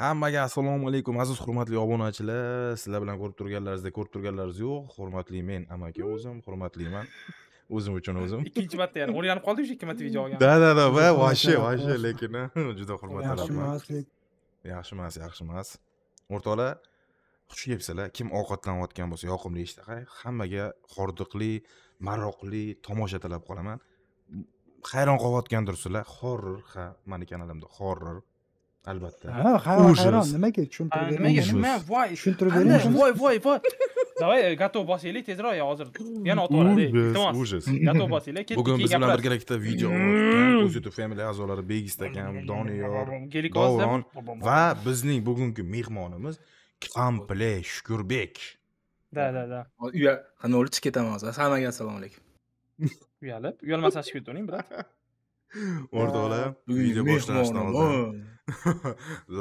hammaga assalomu alaykum aziz hurmatli obunachilar sizlar bilan ko'rib turganlaringizdek ko'rib turganlaringiz yo'q hurmatli men amaki o'zim hurmatli man o'zim uchun o'zim ikkinchi marta yana o'rganib qoldim shu ikki marta video olgan да да да va вообще вообще lekin juda hurmat yaxshi emas yaxshi emas yaxshi emas o'rtoqlar xush kelibsizlar kim ovqatlanayotgan bo'lsa yoqimli ishtaha hammaga hordiqli maroqli tomosha tilab qolaman hayron qolayotgandirsizlar horror ha mani kanalimda horror albatta ha hayron nimaga tushuntirib bering nimaga nima voy tushuntirib bering voy voy voy давай готов bosinglar tezroq hozir yana yuboradi iltimos ужас готов bosinglar ketdik bugun biz bilan birgalikda video youtube hmm. family a'zolari begist akam doniyor davron va bizning bugungi mehmonimiz komple shukurbek да да да uya ketaman ketamiz hammaga assalomu alaykum uyalib uyalmasdan shukr to'ling brat o'rtoqlar video boshlanishidan oldin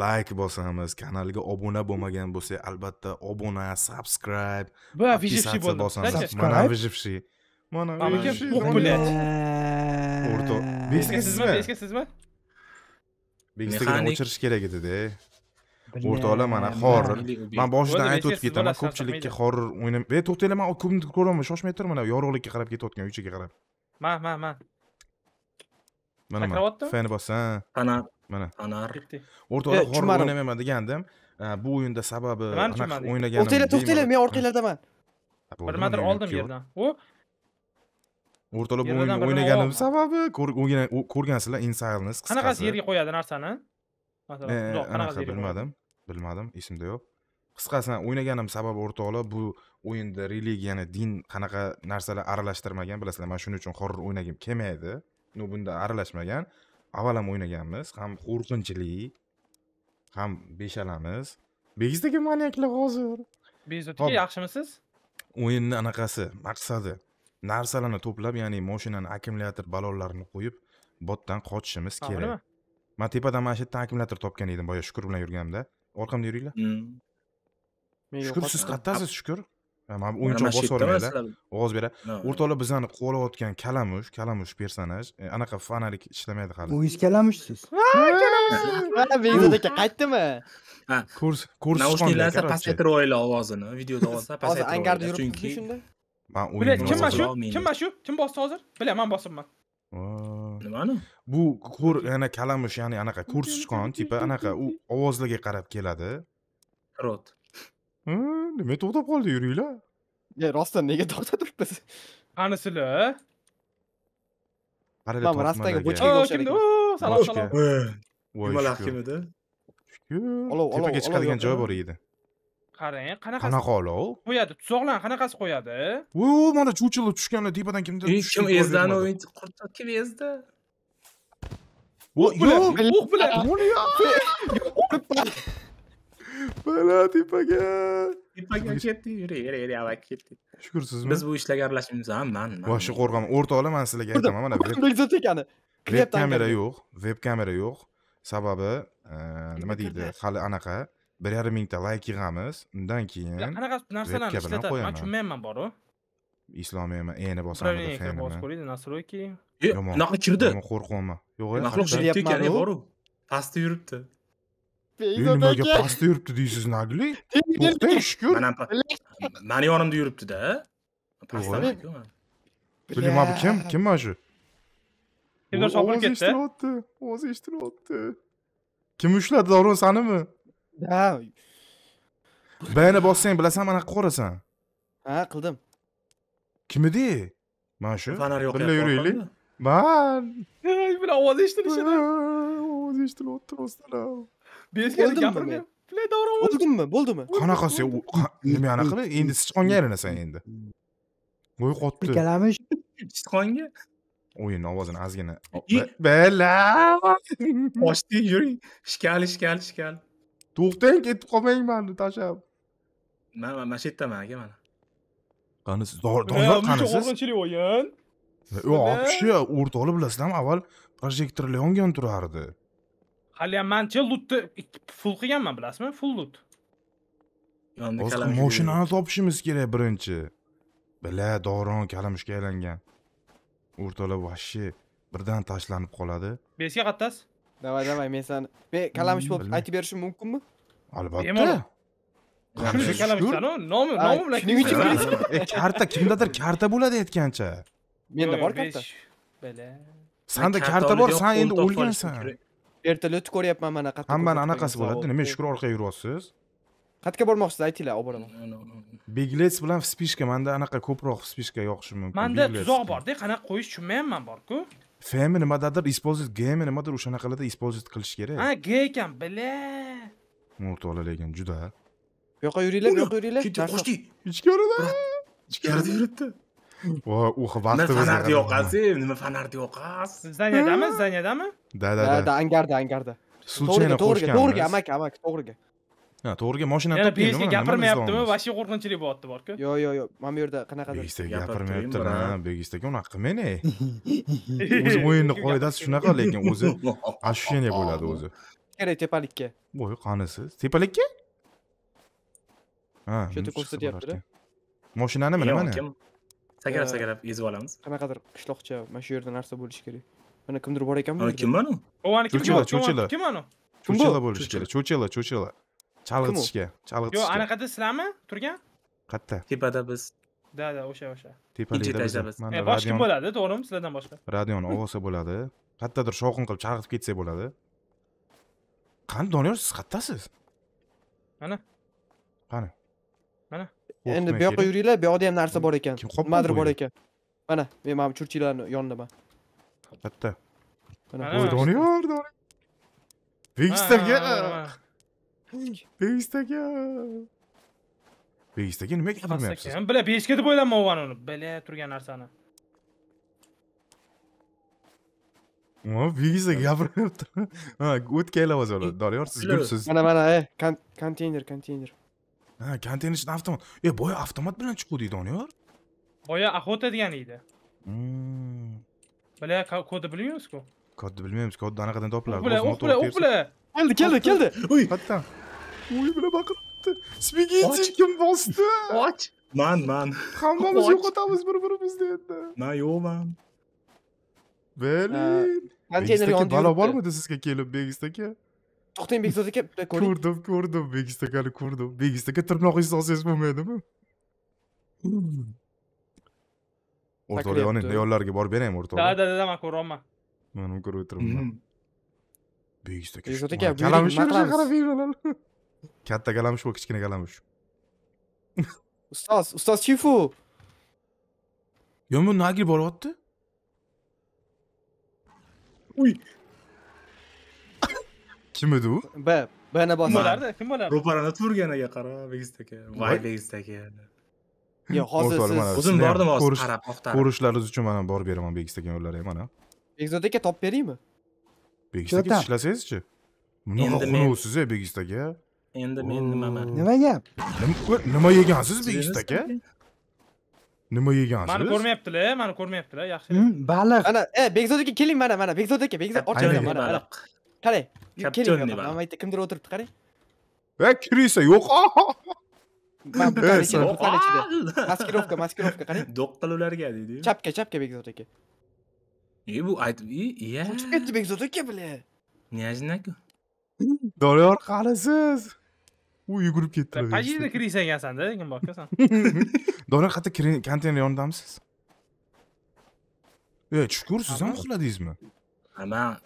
layk bosamiz kanalga obuna bo'lmagan bo'lsa albatta obuna subscribe va выживший mana выживший mana o'chirish kerak edida o'rtoqlar mana horror man boshidan aytib o'tib ketaman ko'pchilikka horror o'ynab e to'xtanglar man ko'rolmay shoshmay turibman yorug'likka qarab ketayotgan uychaga qarab man man man mana kotyapti fenerbahse fanar mana fanar o'rtada g'or o'ynamayman degandim bu o'yinda sababi o'ynaganim to'xtanglar to'xtanglar men orqanglardaman nimadir oldim yerdan bu o'yinni o'ynaganim sababi ko'rgansizlar insaylni qanaqasi yerga qo'yadi narsani masalan e, qanaqa bilmadim bilmadim esimda yo'q qisqasi o'ynaganim sababi o'rtoqlar bu o'yinda religiyani din qanaqa narsalar aralashtirmagan bilasizlar man shuning uchun horror o'ynagim kelmaydi ну bunda aralashmagan avval ham o'ynaganmiz ham qo'rqinchli ham beshalamiz begizdagi maniaklar hozir bezod aka yaxshimisiz o'yinni anaqasi maqsadi narsalarni to'plab ya'ni moshinani akkumulyator ballonlarini qo'yib botdan qochishimiz kerak man tepadan mana shu yerdan akkumulyator topgan edim boya shukur bilan yurganimda orqamda yuringlar hmm. shukur siz qayerdasiz shukur mana bu o'yinchoq bosavermanglar ovoz beradi o'rtoqlar bizani quvalayotgan kalamush kalamush personaj e, anaqa fonarik ishlamaydi hali o'ziz kalamushsiz mana aka qaytdimi kurs kurs naushniklarni pasaytirib olinglar ovozini videoda olsa pasaytirib angarda yuribdimi chunki man kim mana shu kim mana shu kim bosdi hozir bilaman man bosibman nimani bu yana kalamush ya'ni anaqa ko'rsichqon tipa anaqa u ovozlarga qarab keladi rot 응, 왜 도답할래 유리라? Ya rastan 내게 도답을 뺐어. 안 했을래? Tamam Rasta'yı bu çekiyor. Aa kimdi? Oo salam salam. Nimalar kimidi? Olov olov. Tepaga chiqadigan joy bor edi. Qarang, qanaqa qanaqa olov? Qo'yadi, tuzoqlarni qanaqasi qo'yadi? U mana chuchilo tushganda tepadan kimdir tushib. Kim ezdani o'yin qurtsa kim ezdi? O, yo'q, yo'q bilan. Bu ne Bala tepaga. Tepaga ketdik, yuring, yuring, avak ketdik. Shukursizmi? Biz bu ishlarga aralashmaymiz, ha, man. Boshi qo'rqaman. O'rtoqlar, men sizlarga aytaman, mana Bekzod akani. Veb kamera yo'q, veb kamera yo'q. Sababi e, nima deydi, hali anaqa bir yarim mingta layk yig'amiz undan keyin anaqa narsalarni ishlatadi man tushunmayapman boru islom emas eni bosamida bosib ko'ringlar настройки yo'q unaqa kirdi qo'rqyapman yo'q maxluq boru pastda yuribdi Benim Üniməgə pasta yürüptü deyirsiz Nagli? Toxta iş gör. Mənəm məni yanımda yürüptü də. Pasta Bilim abi kim? Kim acı? Kimdir çapır ketdi? Oğuz iştini otdu. Kim üşlədi Darun səni mı? Ha. Bəyəni bassan biləsən mənə qorasan. Ha, qıldım. Kim idi? Mən şu. Fanar yox. Birlə Ben Mən. Ey, bir ovoz eşitilishini. Ovoz eshitilib o'tdi rostdan mi? mi? gapirma bo'ldimi bo'ldimi qanaqa sen nima anaqa qil endi sichqonga aylanasan endi voy qotdi ikkalamiz sichqonga o'yinni ovozini ozgina bala ochdik yuring shkal shkal shkal to'xtang ketib qolmang mani tashlab man mana shu yerdaman aka mana qanisiz doniyor qanisiz o'yin yo'q вообще o'rtoqni bilasizlarmi avval projektor leongan turardi haliyam mancha lutni full qilganman mı full lut hozir moshinani topishimiz kerak birinchi bila doron kalamushga aylangan o'rtalab vashshe birdan tashlanib qoladi besga qattasiz давай давай men sani men kalamush hmm, bo'lib aytib berishim mumkinmi albatta nomi nomi bilan shuning E karta kimdadir karta bo'ladi aytgancha menda bor karta bila sanda karta var. san endi o'lgansan vertolyotni ko'ryapman mana qayerda hammani anaqasi bo'ladi nima shukur orqaga yuryapsiz qayerga bormoqchisiz aytinglar olib boraman biglets bilan vspishka manda anaqa ko'proq vspishka yoqishi mumkin manda tuzoq borda qanaqa qo'yish tushunmayapman borku fmi nimadadir использовать gmi nimadir o'shanaqalarda использовать qilish kerak ha g ekan bla o'rtoqlar lekin juda bu yoqqa yuringlar bu yoqqa yuringlar ketdik qochdik ichkarida ichkarida yuribdi u vaqti fanarni yoqasi nima fanarni yoqasi zanyadami zaniyadami da da da angarda angarda случайно to'g'ri to'g'riga amaki amaki to'g'riga ha to'g'riga mashina yana beyzga gapirmayaptimi vashiy qo'rqinchli bo'lyapti borku yo'q yo'q yo'q mana bu yerda qanaqadir beyzda gapirmayapti ha begiz aka unaqa qilmang o'zi o'yinni qoidasi shunaqa lekin o'zi ощущение bo'ladi o'zi kerak tepalikka voy qanisi tepalikka ha shu yerda ko'rsatyaptida moshinanimi nimani سەکەرە سەگەرە یزوالانس قەنەقەدر qishloqcha shu yerda narsa bo'lishi kerak mana kimdir bor ekanmi kimmanu cho'chila cho'chila kimmanu cho'chila bo'lishi kerak cho'chila cho'chila chalg'itishga chalg'itishga yo'q anaqada sizlarmi turgan Katta. Tipada biz da da o'sha o'sha tepalik etajda biz baş kim e, bo'ladi to'g'rimi sizlardan boshqa radion ovosa bo'ladi qayerdadir shovqin qilib chalg'itib ketsa bo'ladi qani doniyor siz qayerdasiz Ana. qani endi bu yoqqa yuringlar bu yoqda ham narsa bor ekan nimadir bor ekan mana men mana churchilarni yonidaman albatta voy doniyor begistak aka begistak aka begistak aka nimaga gapirmayapsiz bla beshka deb o'ylanmayapman uni bla turgan narsani begiza gapiryapti o'tkay ovoz oladi doniyor siz gulsiz mana mana eh. konteyner konteyner ha kantinin ichida avtomat e boya avtomat bilan chiquvdik doniyor boya охота degani edi hmm. bular kodni bilmaymiz-ku kodni bilmaymiz kodni anaqadan topiladi bular bular bular keldi Geldi geldi uy Hatta. uy bular baqiribdi spagetti kim bosdi och man man hammamiz yo'qotamiz bir birimizni endi man yo'qman belin konteyner yonib balo bormidi sizga kelib begiz aka To'xtang Bekzod aka, bitta ko'ring. Ko'rdim, ko'rdim Bekzod akani ko'rdim. Bekzod aka tirnoqingizni olsangiz bo'lmaydimi? O'rtoqlar yoning yonlariga borib beraymi o'rtoqlar? Da, hmm. da, da, men ko'ryapman. Men ham ko'rib o'tiribman. Bekzod aka. Bekzod aka, kalamush qarab yuraman. Katta kalamush va kichkina kalamush. Ustoz, ustoz Chifu. Yomon nagi boryapti? Uy, kim ödü bu? Be. Ben bas. Kim olardı? Kim olardı? Bu paranı Turgen'e yakar ha Vegas'taki. Vay Vegas'taki yani. Ya hazırsiz. Uzun vardı mı Koruş, Ko'rishlaringiz uchun mana borib beraman Begisdagi o'rlarga mana. Bekzod aka topib beraymi? Begisdagi ishlasangiz-chi? Endi men siz Begisdagi. Endi men nimaman? Nima gap? Nima yegansiz Begisdagi? Nima yegansiz? Mani ko'rmayaptilar, mani ko'rmayaptilar, Hmm Baliq. Ana, e Bekzod aka keling mana, mana Bekzod aka, Bekzod orqaga mana. Baliq ne var? man aytdi, kimdir o'tiribdi, qaray. Va kirisa, yo'q. Man bir tane ichida, bir tane ichida. Maskirovka, maskirovka qaray. Doqqil ularga deydi. Chapga, chapga Bekzod aka. E bu ayt, iya. Qochib ketdi Bekzod aka, bla. grup Doniyor qalasiz. u yugurib ketdi почти kirisa ekansanda lekin boshqasan doniyor qayerda konteyner yonidamisiz e tushib ko'rsiz ham mı? Ama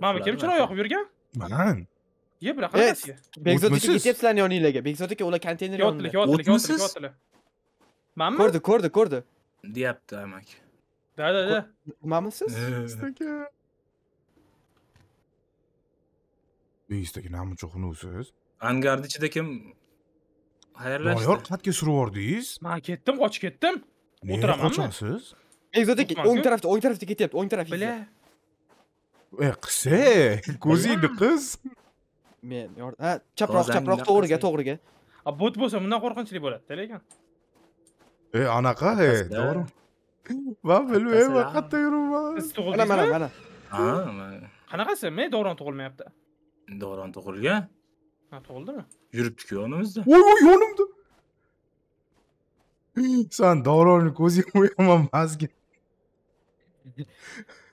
Mamy, kiem čo royoq yurgan? Mana. Ye bunaqa qanaqasiga? Bekzotga ketyapsizlar yoninglarga. Bekzotga ular konteyner yonida. O'tdilar, o'tdilar, o'tdilar. Manmi? Ko'rdi, ko'rdi, ko'rdi. Deyapti amak. Da, da, da. Manmi siz? Bizdagi. Bizdagi nima cho'qinuvsiz? Angarni ichida kim xayrlashdi? Yo'q, qatga surib yubordingiz. Men ketdim, qochib ketdim. O'tiramanmi? Siz? Bekzotga o'ng tarafda, o'ng tarafda ketyapti, o'ng tarafda. Bila. E, qise ko'zingni qiz men ha doğru ge. to'g'riga to'g'riga a bot bo'lsa bundan qo'rqinchli bo'ladi lekin e anaqa e doğru. man bilmayman qayerda yuribman siz tug'ildingizmi mana mana mana qanaqasi men Doğru tug'ilmayapti davron tug'ilgan ha tug'ildimi yuribdiku yonimizda voy voy yonimda san davronni ko'zingga qo'yaman mazgin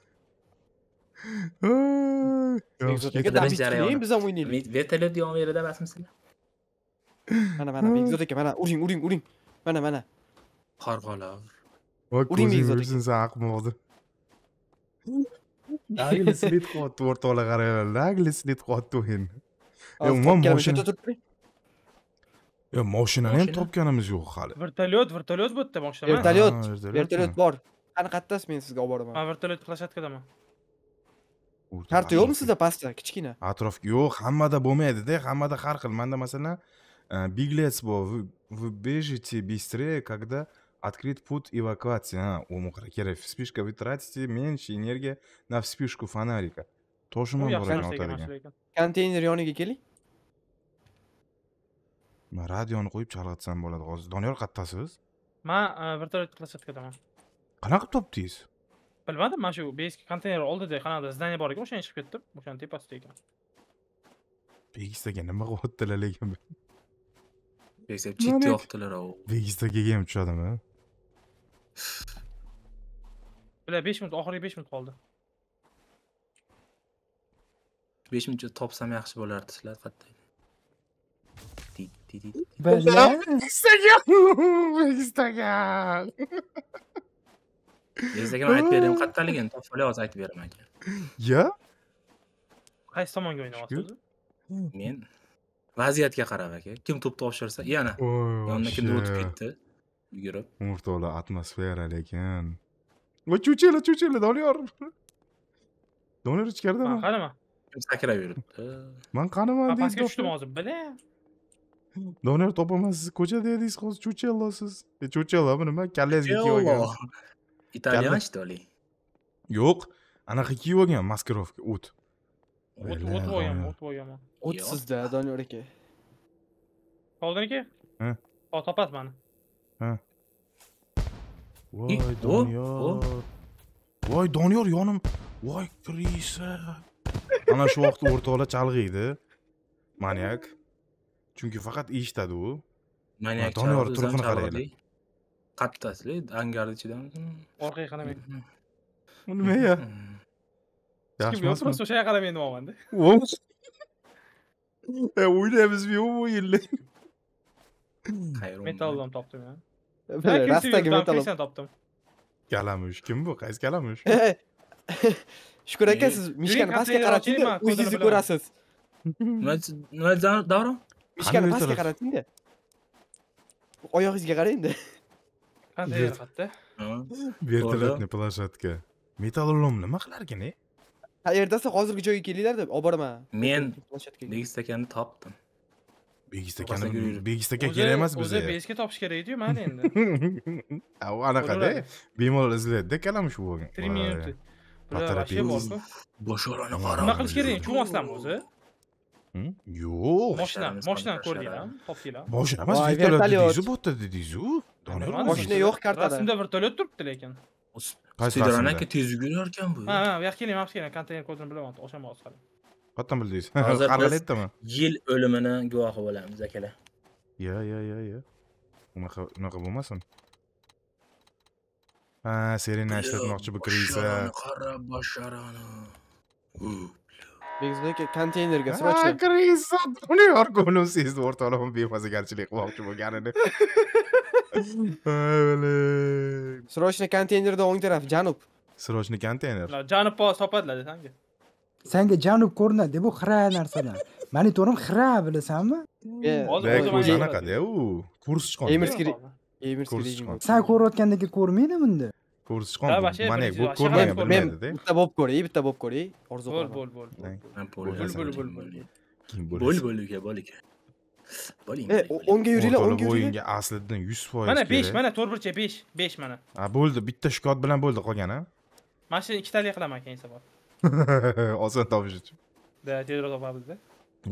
بيكزوتيك كده عم يستريم بزا وين ميت فيتالر دي عمري ده بس مثلا انا انا بيكزوتيك انا اوريم اوريم اوريم انا انا Kargalar. Bak Uri gözün görürsün sen akmadı. karayla. Agilesini it kovattu hin. Ya umman motion. Ya motion'a hem topganimiz yo'q hali. Vertolyot, vertolyot bitta moshina. Vertolyot, vertolyot bor. Qanaqatdas men sizga olib boraman. Ha, vertolyot plashadkadaman. karta yo'qmi sizda pastda kichkina atrofga yo'q hammada bo'lmaydida hammada har xil manda masalan e, biglets bor вы бежите быстрее когда открыт путь эвакуации ha umuqara kerak вспышка вы тратите меньше энергия на вспышку фонарика ham bor ekan konteyner yoniga keling man radioni qo'yib chalg'atsam bo'ladi hozir doniyor qayerdasiz man vertolyot klassotkaman qanaqa topdingiz Bilmadim mana shu beski konteyner oldida qanaqadir здание bor ekan o'shani chiqib ketdim o'shani tepasida ekan begistaga nima qilyaptilar lekin begsab chetga yoqdilar begistaga ham tushadimi bular besh minut oxirgi besh minut qoldi besh minutcha topsam yaxshi bo'lardi sizlar qatday begistaga begistaga Gerizekalı aytib bering qayerdaligini topib oz aytib beraman aka yo qaysi tomonga o'ynamoqchi o'zi men vaziyatga qarab aka kim to'p topshirsa yana yonimdan kimdir o'tib ketdi yugurib o'rtoqlar atmosfera lekin voy cho'chela cho'chela doniyor doniyor ichkaridami man qanaman sakrab yuribdi man qanaman deysiz pastga tushdim hozir bilam doniyor topaman siz ko'chada edingiz hozir cho'chellasiz cho'chellami nima kallangizga kiyib olgan Italyan, что ли? Yo'q, anaqa kiyib olgan maskirovka, o't. O't, o't qo'yaman, o't qo'yaman. O't sizda, Doniyor aka. Qoldir aka? Ha. Hozir topasiz mani. Ha. Voy, Doniyor. Voy, Doniyor yonim. Voy, krisa. Mana shu vaqtda o'rtoqlar chalg'iydi. Maniak. Chunki faqat eshitadi u. Maniak. Doniyor turqini qaranglar. Катта ли ангарда ичидамы? Оркага карамайм. У ya? Kim Yaxshi emas. Просто o'sha yoqqa qarab endi olmanda. E o'ylaymiz-ku bu yillar. Metal Metaldan taptım ya. Rastaga metal topdim. Kalamush kim bu? Qaysi kalamush? Shukur aka siz mishkani pastga qaratingda, o'zingizni ko'rasiz. Nima nima davron? Mishkani pastga qaratingda. Oyog'ingizga qarangda. قضيه الغدا vertolyotni planshetka metallolom nima qilarkan e qayerda sen hozirgi joyga kelinglar deb olib boraman men begiz akani topdim begiz akani begiz aka kerak emas bizga o'zi begisga topish kerak ediyu mana endi u anaqada bemalol izlaydida kalom shu bo'lgan три минуты boshorani qara nima qilish kerak chumoslarmi o'zi yo'q moshinani moshinani ko'rdinglarmi topdinglarmi boshina emas vertolyot deyizu bu yerda deyizu Dönüyor mu? Mashina yo'q kartada. Rasmda vertolyot turibdi lekin. Qaysi rasmda? ki tez yugurarkan bu. Ha, ha, bu yoqqa keling, yaxshi keling. Konteyn kodini bilaman, o'shama oz qoldi. Qayerdan bildingiz? Qaraladimi? Yil o'limini guvohi bo'lamiz akalar. Ya, ya, ya, ya. Unaqa unaqa bo'lmasin. Ha, seriyani ishlatmoqchi bu kriza. Qara basharani. Begizbek konteynerga sirachni. Kriza doniyor ko'lim sezdi o'rtalama befazagarchilik qilmoqchi bo'lganini taraf, срочно контейнерда оңдирав janub срочно контейнер janub sanki. Sanki sanga janub ko'rinadi bu Beni xira narsalar monitorim xira bilasanmi anaqada u ko'rsiz chiqon san ko'rayotgandagi ko'rmaydi bunda ko'rsiz chiqon mana bu ko'rmagan bilmaydida bitta bo'lib ko'ray bitta bo'lib ko'ray orzu bo'l bo'l bo'l bo'l bo'l bo'l bo'l bo'l bo'l bo'l bo'l E, bo'ling o'nga yuringlar o'nga yuringlar o'yinga aslidan yuz foiz mana besh mana to'rtburchak besh besh mana ha bo'ldi bitta shkot bilan bo'ldi qolgani mana shu ikkitalik qilaman keyin safar oson topish uchun да tezroq topamizda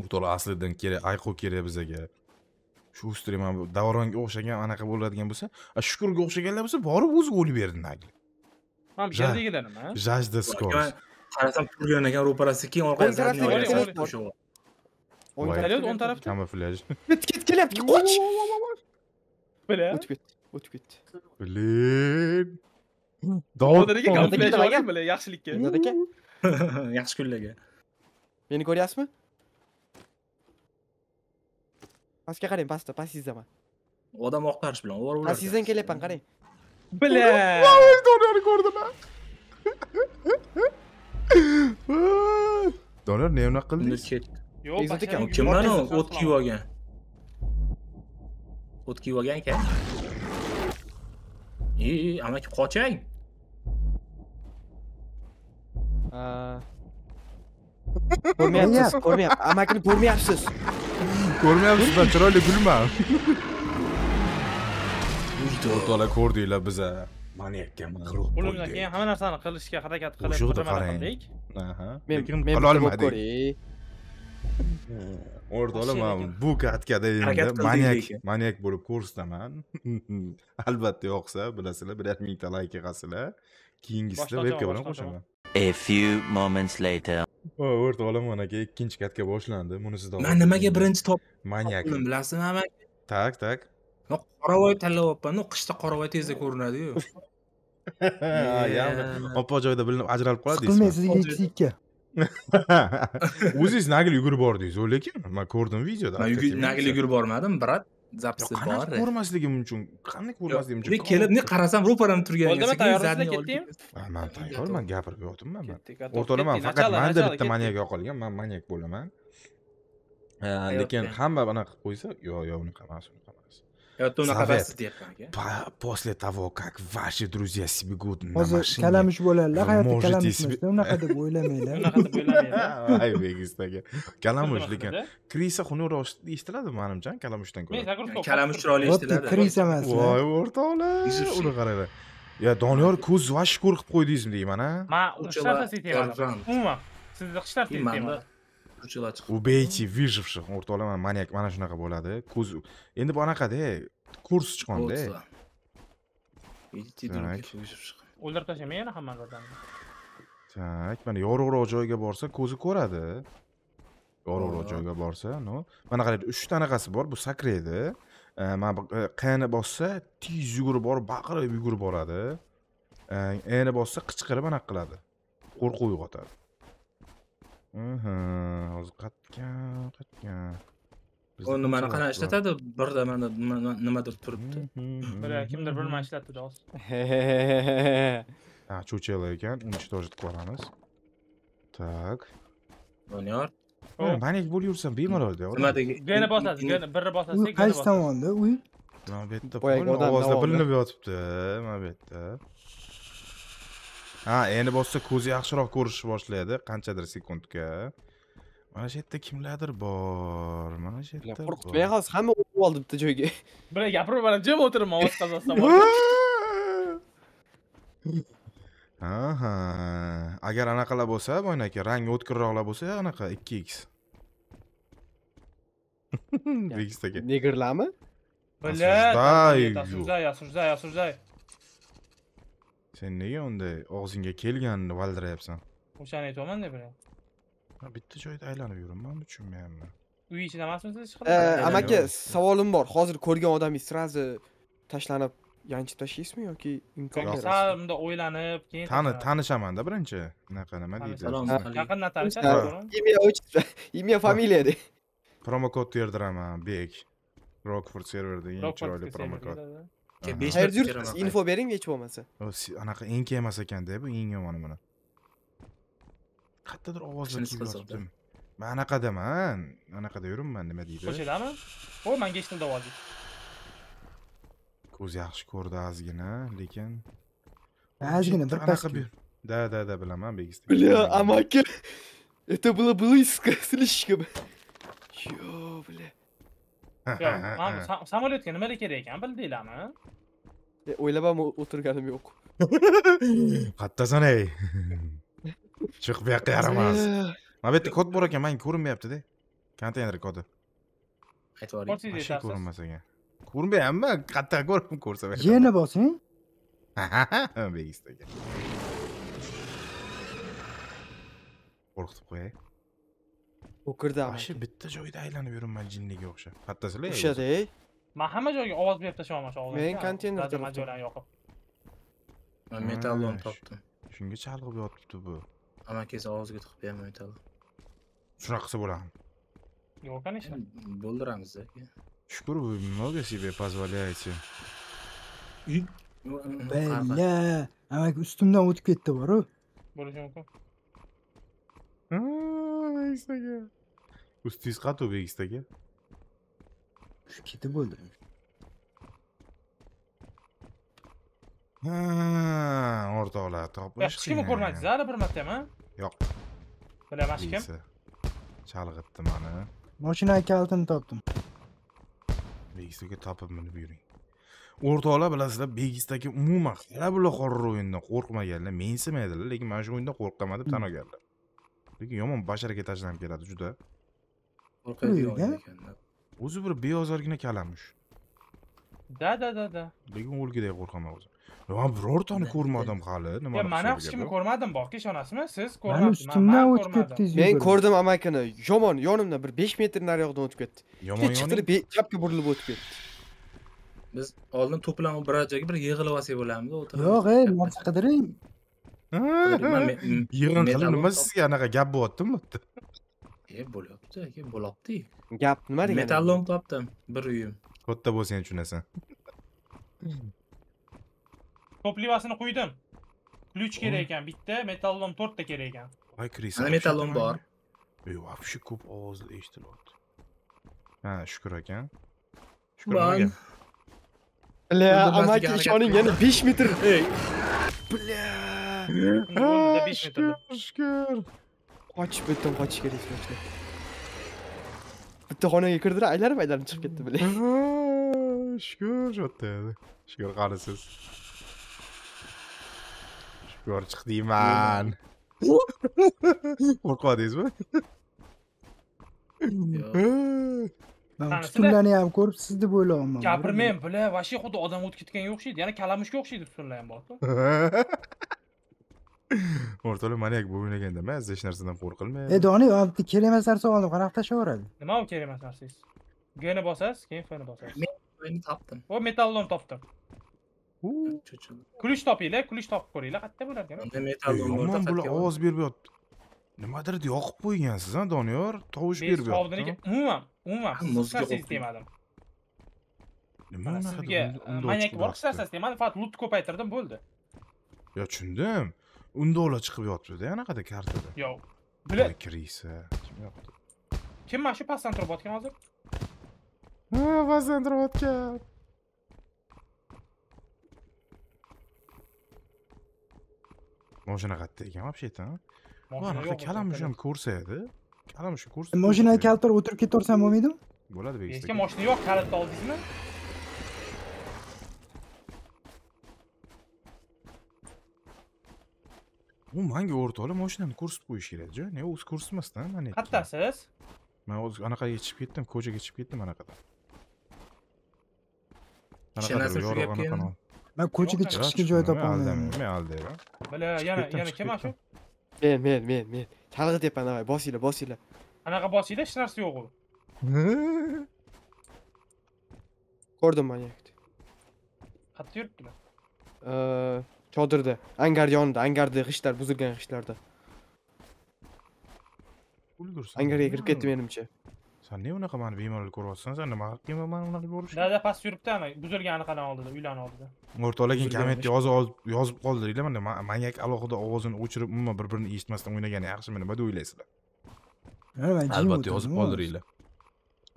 bu to'la aslidan kerak ayqo kerak bizaga shu ustida mana bu davronga o'xshagan anaqa bo'ladigan bo'lsa shukurga o'xshaganlar bo'lsa borib o'zi o'lib berdi nagli mana bu yerdagilar nima jajda skorost qarasam turgan ekan ro'parasi keyin orqasidan 10 Vay. tarafta. Helal on tarafta. Kamuflaj. Git git gel yap. Koç. Böyle ya. Ut git. Ut git. Bilin. Doğudadaki kamuflaj var mı böyle yaşlılık ya? Doğudadaki. Yaş küllege. Beni görüyorsun mu? Pastga qarang, pastda, pastda man. Odam oq qarish bilan ovora bo'ladi. Sizdan kelyapman, qarang. Bla! Donyorni ko'rdim. Donyor nima qildi? Uni ketdi. Kim Jo, exotykiem. Ciemano, łódki łogie. Łódki łogie, ekan. I, amaki qochang. Ko'rmayapsiz, ko'rmayapsiz. Amakini ko'rmayapsiz. Ko'rmayapsizdan chiroyli gulma. To'rtala ko'rdinglar biza. Mana yakka mag'rur bo'ldik. Undan keyin hamma narsani qilishga harakat qilib, qilmadik. Aha. Men qila olmadik. o'rta olaman bu katkada endi maniak maniak bo'lib ko'rsataman albatta yoqsa bilasizlar bir mingta layk yig'asizlar keyingisida webga bilan qo'shaman a few moments later o'rta mana aka ikkinchi katka boshlandi buni siz man nimaga birinchi top manyak bilasizmi amaki tak tak qoravoy tanlayapmanu qishda qoravoy tezda ko'rinadiku opa joyda bilinib ajralib qoladi siqilmang sizga ikkisi ikki o'zingiz nagl yugurib bordingiz lekin man ko'rdim videoda nagl yugurib bormadim brat записи bor qanaqa mumkin qanday ko'rmasligim mumkin kelib bunday qarasam ro'param turgan bo'ldimi tayyorsiz ketdingmi man tayyorman gapirib yotibman man o'rtoqlar faqat manda bitta maniak yoqilgan man maniak bo'laman lekin hamma anaqa qo'ysa yo'q yo'q unaqa emas Это на Завет, после того, как ваши друзья сбегут на машине, kalamush bo'ladilar hayotda kalamush emasda unaqa deb o'ylamanglar unaqa deb o'ylamanglar ay begiz aka kalamush lekin krisa xunuk eshitiladi manimcha kalamushdan ko'ra kalamush chiroyli eshitiladi krisa emas voy o'rtoqlar uni qaranglar ya doniyor ko'z vosh ko'r qilib qo'ydingizmi deyman a man o'sha narsa umuman sizni qichlar ko'chalar chiqib убейте выживших o'rtoqlar manyak mana shunaqa bo'ladi ko'z endi bu anaqada kurs chiqqanda demak o'ldirib tashlamang yana hammani odamni tak mana yorug'roq joyga borsa ko'zi ko'radi yorug'roq joyga borsa ну mana qarang uchta anaqasi bor bu sakraydi mana qni bossa tez yugurib borib baqirib yugurib boradi e ni bossa qichqirib anaqa qiladi qo'rquv uyg'otadi اها zoqatgan zoqatgan Onu nimani qanaqa ishlatadi birda mana nimadir turibdi biri kimdir birma ishlatdi hozir ha cho'chela ekan уничтожить qilib yuboramiz так doniyor manik bo'lib yursin bemalol nimada gena bosasiz gena birni bosasiz qaysi tomonda uy mana bu yerda ovozda bilinib yotibdi mana bu yerda ha endi bossa ko'z yaxshiroq ko'rishni boshlaydi qanchadir sekundga mana shu yerda kimlardir bor mana shu yerda qo'rqitmay hozir hamma o'tib oldi bitta joyga bular gapirib jim o'tiraman ovoz qazosidan aha agar anaqalar bo'lsa boyna aka rangi o'tkirroqlar bo'lsa anaqa ikki x bekiz aka negrlarmi бля осуждай осуждай sen onda? nega unday og'zingga kelganini valdirayapsan o'shani aytyapmanda biri bitta joyda aylanib yuramanmi tushunmayapman uy ichida emasmisiz hech qanday ee, amaki savolim bor hozir ko'rgan odamingiz сразу tashlanib yanchib tashlaysizmi yoki imkon yo'q sal bunday o'ylanib keyin tani tanishamanda birinchi unaqa nima Tanışan yaqindan tanishasiz имя отчество имя familiya de promokod terdiraman bek rokford serverda eng chiroyli promokod Ke Info verin dür infoberin geç bo'lmasa anaqa eng kelmas ekanda bu eng yomoni buni qayerdadir ovozlar kelyotibdimi man anaqadaman anaqada yuribman nima deydi o'shadami voy manga eshitildi ovozi ko'z yaxshi ko'rdi ozgina lekin ozgina bir anaqa да да да bilaman begiz бля amaki это было близко слишком ё бля Yo'q, man samolyotga nimalar kerak ekan bildinglarmi? O'ylabam o'tirganim yo'q. Qattasan ey. Chiq bu yoqqa yaramas. Mana bu yerda kod bor ekan, menga ko'rinmayapti-da. Konteyner kodi. Aytib yuboring. Mana shu ko'rinmas ekan. Ko'rinmayapmi? Qatta ko'rib ha, Yana bosing. Begistaga. Qo'rqitib qo'yay. Ukryte Właśnie by to żołda ile nie biorą mandzilni gościa. Hatta zle. Uşa dey. Men hamma joyga ovoz berib tashlamoqchi ovozga. Men konteyner Ben yoqib. Men metallon topdim. Shunga bir yotibdi bu. Ama kez Amakasi ovozga tiqib ham metall. an qilsa bo'ladimi? Yo'q, конечно. Bo'ldiramiz aka. Shukur вы много себе позволяете. Bella, amaki ustimdan o'tib ketdi boru. Bo'lishi mumkin. Aysaga. Uz tīs skatuvīgs tagad. Şirketi böldürmüş. Ha, ortalığa Ya topmuş. kim ko'rmaysizlar bir martami? Yo'q, Bilaman hech kim? iyisi. Chalg'itdi mani. Moshina kalitini topdim. Begisdagi topib minib yuring. O'rtoqlar bilasizlar, Begisdagi umuman hali bular horror geldi. qo'rqmaganlar, mensimaydilar, lekin ben shu o'yindan qo'rqaman deb tan olganlar. Lekin yomon basharga tashlanib keladi juda. Өлгә? o'zi bir beozorgina kalamush да Da да да lekin o'lgiday qo'rqaman o'zi man birortani ko'rmadim hali nima man ham hech kurmadım, ko'rmadim bokish onasimi siz ko'rmadingiz ustimdan o'tib ketdingiz men ko'rdim amakini yomon yonimdan bir besh metr naryoqdan o'tib ketdi yomon bir chapga burilib o'tib ketdi biz oldin toplamı bir joyga bir yig'ilib olsak bo'ladimi o'tirib yo'q ey narsa qidiring yig'in qilib nima sizga anaqa gap bo'lyaptimi bu yerda Bol bo'lyapti aka bo'lapti gap nima degan metallon topdim bir uyum katta bo'lsang tushunasan topливасini quydim ключ kerak ekan bitta metallom to'rtta kerak ekan voy krisa ana hani metallom bor ey вообще şey ko'p ovozlar eshitilyapti ha shukur aka shukur aka ama ki ishoning yana 5 metr ey bля 5 metr shukur Хач бөтөн хач гэдэг юм шиг. Бөтөн хоног ихэрдэр айлаар байлаар нь чиг гэдэг блээ. Шүгөр шоттэй. Шүгөр гарсэс. Шүгөр çıktı iman. Korkmadınız mı? Ben tutunlarını ko'rib sizda böyle olmam. Gapirmang, bular vashey xuddi odam o'tib ketganga o'xshaydi. Yana kalamushga o'xshaydi tutunlar ham bor. Ortalığı manyak bu oyuna geldi. Ben seçin arasından korkulma. E doğru ya. Bir kelime sarsa oldu. Kanakta şey var Nima o kelime sarsayız? Gene basarız. Keyin fönü basarız. Oyunu taptım. O metallon taptım. Çocuğum. Kulüş topuyla, kulüş top ko'ringlar, qatta bo'lar ekan. Unda metallon bo'lsa, bular ovoz berib yotdi. Nimadir yoqib qo'ygansiz ha, Doniyor? Tovush berib yotdi. Biz umuman, umuman musiqa sistemadim. Nima unaqa? Manyak bor narsasi demadim, faqat loot ko'paytirdim, bo'ldi. Ya tushundim. 운동을 지금 왔죠. 내가 나가다 카르타다. 요. 블랙. 그리스. 지금 yaptı. Kim var şu pas santra batken hazır? Ha, pas santra batken. Mojina qatta ekan вообще-то. Va, anaqa kalamush ham ko'rsa edi. Kalamush ko'rsa. Mojinani kalitib o'tirib ketaversam bo'lmaydimi? Bo'ladi, bekist. Hech kim moshina yo'q, kalitni oldingizmi? Bu mangi o'rtoqlar mashinani ko'rsatib bu işi ja ne o'zi ko'rsatmasdan mana qayerdasiz man hozir anaqaga geçip gittim, ko'chaga chiqib ketdim anaqadan ishonasiz shu gapga man ko'chaga chiqishga joy topolmayman men aldayman bla yana yana kim shu men men men men chalg'i tepan davay bosinglar bosinglar anaqa bosinglar hech narsa yo'q u ko'rdim manyakni qayerda Ee. Çadırda. Engar yanında. Engarda kışlar. Buzulgan kışlarda. Bulgur sen. Engarga kirib ketdi menimcha. Sen niye unaqa meni bemalol ko'ryapsan? Sen nima haqqing bor meni unaqa ko'rishga? Dada past yuribdimi? Buzilgani qani oldida, uylani oldida. O'rtolagin komment yozib yozib qoldiringlar ma manyak alohida ovozini o'chirib umuman bir-birini eshitmasdan o'ynagani yaxshimi? Nima deb o'ylaysizlar? Albatta yozib qoldiringlar.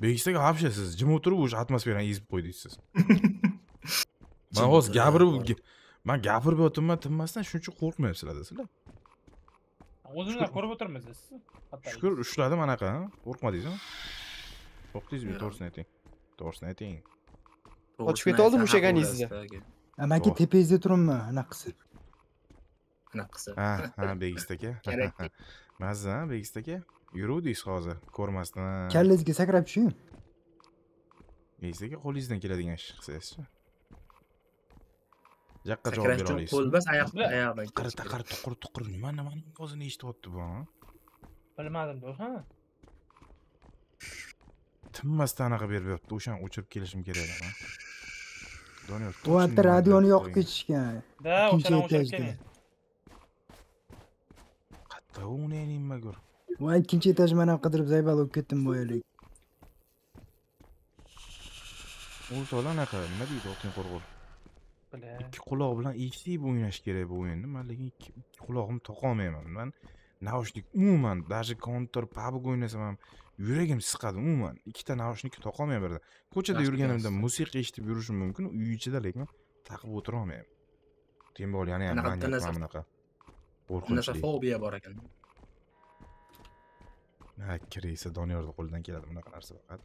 Bekistaga вообще siz jim o'tirib o'sha atmosferani ezib qo'ydingiz siz. Men hozir gapirib ben man gapirib o'tinman tinmasdan shuning uchun qo'rqmayapsizlar desizlar o'zimizlar ko'rib o'tiribmiz siz shukur ushladi mana anaqa qo'rqmadingizmi qo'rqdingizmi to'g'risini ayting to'g'risini ayting qochib keta oldim ushlaganingizda amaki tepangizda turibman anaqa qilsa anaqa qilsa ha ha begiz aka mazza begiz aka yuruvdingiz hozir ko'rmasdan kallangizga sakrab tushing begiz aka qo'lingizdan keladigan ishni qilsangizchi uyoqqa javob bera olasiz qo'l emas oyoq oyoqdan qarata qara tuqur tuqur nima nimani o'zini eshityapti bu bilmadim do'xan tinmasdan anaqa berib yotdi o'shani o'chirib kelishim kerak edi doniyor tuvatni radioni yoqib ketishgan да o'shalarni o'chirib kelgan qayerda u nimagur voy ikkinchi etaj man ham qidirib zaybal bo'lib ketdim boyalik u sola anaqa nima deydi otin qo'rg'ur ikki quloq bilan eshitib o'ynash kerak bu o'yinni man lekin ikki quloqimni olmayman man naushnik umuman даже counter pubg o'ynasam ham yuragim siqadi umuman ikkita naushnikni olmayman birdan ko'chada yurganimda musiqa eshitib yurishim mumkin uy ichida lekin taqib o'tirolmayman тем более yana ham manyakman bunaqa fobiya bor ekan akrisa doniyorni qo'lidan keladi bunaqa narsa faqat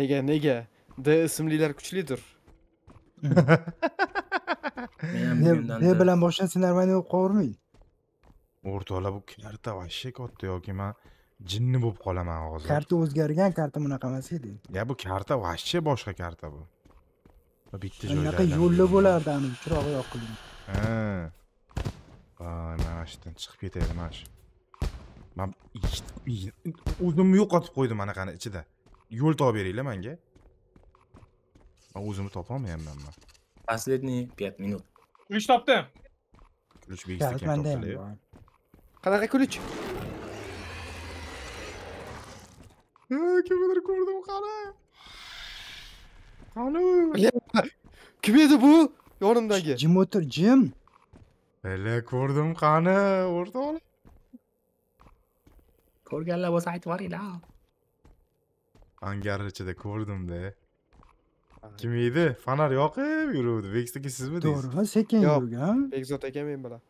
nega nega d ismlilar kuchlidir men bilan boshdan sinarmay bo'lib qolavermang o'rtoqlar bu karta вообще katta yoki man jinni bo'lib qolaman hozir karta o'zgargan karta bunaqa emas edi ya bu karta вообще boshqa karta bu bitta joyda anaqa yo'lda bo'lardi ani chirog'i yoqilgan ha mana shu yerdan chiqib ketaydi mana shu man o'zimni yo'qotib qo'ydim anaqani ichida yo'l topib beringlar manga man o'zimni topolmayapman man Последние 5 минут. Ключ topdim. Ключ bilgisayar kim mende ham topsalar? Qanaqa ключ? Kimnidir ko'rdim qani. Qani. Kim edi bu? Yonimdagi. Jim o'tir, jim. Hele ko'rdim qani, o'rtoq. Ko'rganlar bo'lsa aytib yuboringlar. Angar ichida kordim kim edi? Fonar yoqib yuruvdi. Vexdagi sizmi deysiz? To'g'ri, sekin yurgan. Bekzod aka men bilan.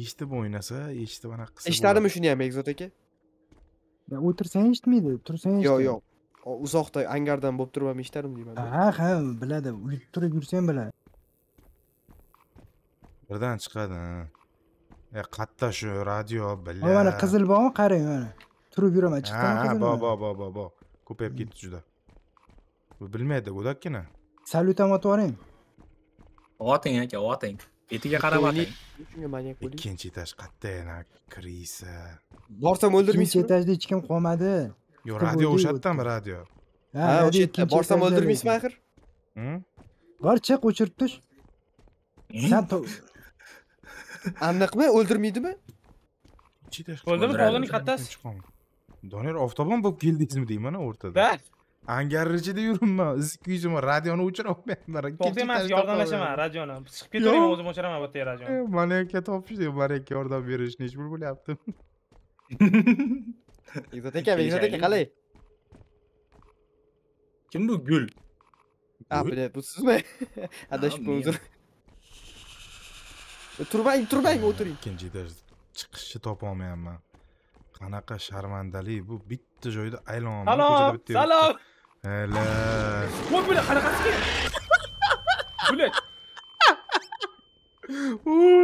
Eshitib o'ynasa, eshitib anaqa qilsa. Eshitadimi shuni ham Bekzod aka? Ya o'tirsang eshitmaydi, tursang eshitadi. Yo'q, yo'q. Uzoqda angardan bo'lib turib ham eshitadim deyman. Ha, ha, biladi. Uyib turib yursang biladi. Birdan chiqadi. Ya qatta shu radio, bilya. Mana qizil bog'i qarang mana. Turib mı chiqdim qizil. Ha, bo, bo, bo, bo, bo ko'payib ketdi hmm. juda bilmaydi go'dakkina salyutam otib yuboring oting aka oting etiga qarab oting ikkinchi etaj qattayana krisa borsam o'ldirmaysizmi ikkinchi etajda hech kim qolmadi yo'q radio o'sha yerdami radio ha o'sha yerda borsam o'ldirmaysizmi axir bor chiq o'chirib tush san aniqmi o'ldirmaydimi o'ldirib qoldining qattasi oftaban Döner oftobon bo'lib keldingizmi ana o'rtada ben angarrachida yuribman issiq yuzimni radioni o'chiraman to'xta emas yordamlashaman radioni chiqib ketaverman o'zim o'chiraman bitta radioni malayka topishdi malayka yordam berishni mecbur bo'lyapti bekzod aka bekzod aka qalay kim bu gül? a блядь bu sizmi adashib qo'ydim turmang turmang o'tiring ikkinchi etaj chiqishni topolmayapman Anaqa sharmandalik bu bitta joyda aylanma salom salom hali voy bular qanaqasiga bular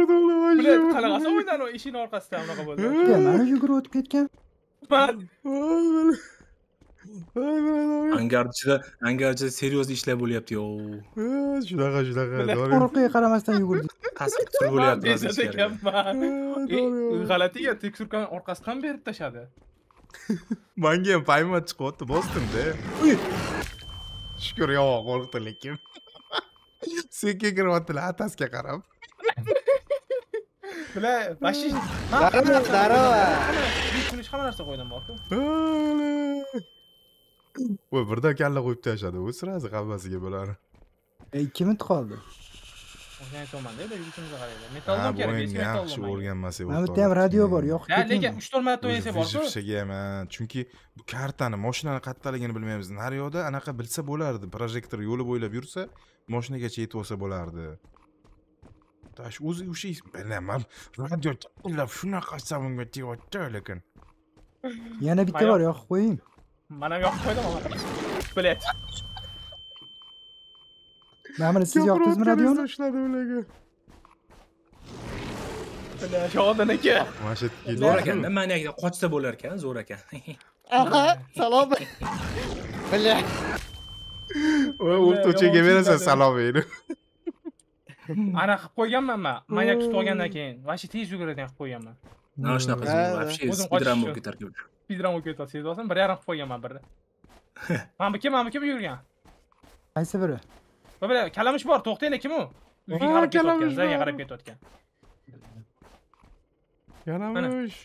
bular qanaqasi o'ynadi eshikni orqasidan unaqa bo'ldi mana shu o'tib ketgan Hangarcıda, hangarcıda seriyoz işler böyle yaptı. o. Şu dakika şu dakika. Doğru. Korkuya karamasdan yugurdu. Tasdik böyle yaptı. Bize de yapma. Galati ya tek sürkan orkasından beri taşadı. Mangem payma çıkıyordu bostum de. Şükür ya korktu lekim. Sekke girvattılar ataske karab. Bula başı. Darova darova. Bir kunish hamma narsa qo'ydim borku. voy birdan kalla qo'yib tashladi u сразу hammasiga bularni e, ikki minut qoldi o'rganyapmanda endi yigitimizni qaraydi metallon kerak hech metallon yaxshi o'rganmasak mana bitta ham radio bor yoqib ha lekin uch to'rt marta o'ynasa borku ham chunki bu kartani moshinani qayerdaligini bilmaymiz nariyoqda anaqa bilsa bo'lardi projektor yo'li bo'ylab yursa moshinagacha yetib olsa bo'lardi tosh o'zi o'sha bilaman radio shunaqa bunga tegyapti lekin yana bitta bor yoqib qo'ying Mana yoqib qo'ydim ama. Блять. Namini siz yoqdingizmi radioni? Ishladi ularga. Shodan aka. Mana shu yerda zo'r ekanda maniakda qochsa bo'lar ekan, zo'r ekan. Aha, salom. Bla. Voy, o'rtochiga berasan salomingni. Ana qilib qo'yganman man. Maniak olgandan keyin, vashi tez yuguradigan qilib qo'yganman. نعرفش ناقص ما عرفتش سبيدران مو كيتار كيف سبيدران مو كيتار سيد واسن بري راه خويا ما برا ما بكي ما بكي يوريا هاي سبر بابا كلامش بار توختي لك مو كلامش زي غرب كيتوت كان kalamush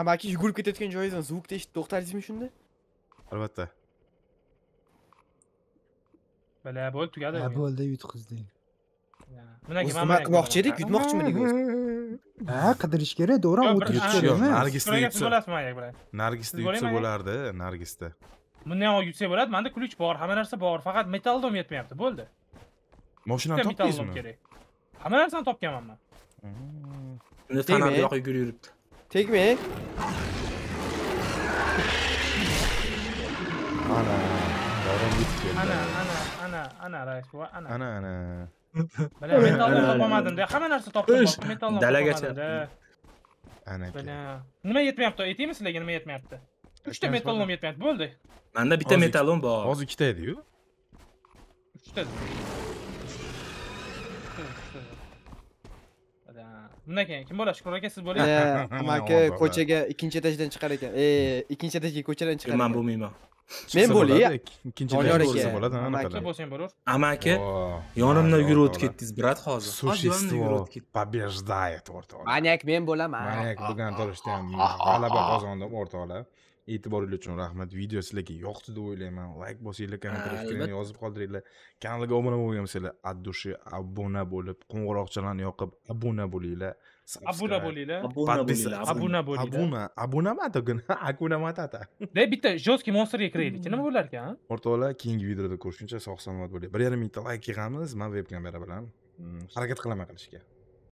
amaki yugurib ketayotgan joyingizdan zvukni eshitib to'xtadingizmi shunda albatta bala bo'ldi tugadi bo'ldi yutqizding nima qilmoqchi edik yutmoqchimidik qidirishga to'g'ri o'tirish kerak nargisni yutsa nargisni yutsa bo'lardi nargisda bundan ham yutsa bo'ladi manda ключ bor hamma narsa bor faqat metall dom yetmayapti bo'ldi moshinani topdingizmi kerak hamma narsani topganman man shunda tanam yoq yugurib yuribdi tegma ana ana ana ana ana ana ana ana Bela metaldan topamadim de. Hemen narsa topdim. Metaldan topamadim de. Anaki. Bela. Nima yetmayapti? Aytaymi sizlarga nima yetmayapti? 3 ta metallom yetmayapti. Bo'ldi. Menda bitta metallom bor. Hozir 2 ta edi-yu. 3 ta. Bundan keyin kim bo'ladi? Shukur aka siz bo'ling. Amaki ko'chaga ikkinchi etajdan chiqar ekan. E, ikkinchi etajga ko'chadan chiqar. Men bo'lmayman. men bo'li ikkinchi amaki bo'lsang amaki yonimdan yugurib o'tib ketdingiz brat hozir существо побеждает o'rtoqlar manyak men bo'laman manyak bo'lgan turishda ham g'alaba qozondim o'rtoqlar e'tiboringiz uchun rahmat video sizlarga yoqdi deb o'ylayman layk bosinglar kommentariy fikrlarni yozib qoldiringlar kanalga obuna bo'lgan bo'lsanglar от души obuna bo'lib qo'ng'iroqchalarni yoqib obuna bo'linglar abuna bo'linglar abuna bo'linglar abuna bo'linglar abuna abuna matagina akuna matata да bitta жесткий monsterga kiraylikchi nima bo'lar ekan o'rtoqlar keyingi videoda ko'rishguncha sog' salomat bo'ling bir yarim mingta layk yig'amiz man veb kamera bilan harakat qilaman qilishga